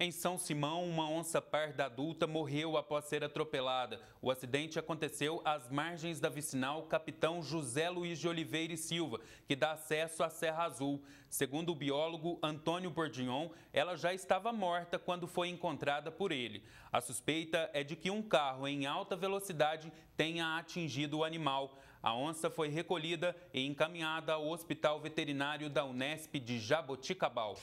Em São Simão, uma onça parda adulta morreu após ser atropelada. O acidente aconteceu às margens da vicinal Capitão José Luiz de Oliveira e Silva, que dá acesso à Serra Azul. Segundo o biólogo Antônio Bordignon, ela já estava morta quando foi encontrada por ele. A suspeita é de que um carro em alta velocidade tenha atingido o animal. A onça foi recolhida e encaminhada ao Hospital Veterinário da Unesp de Jaboticabal.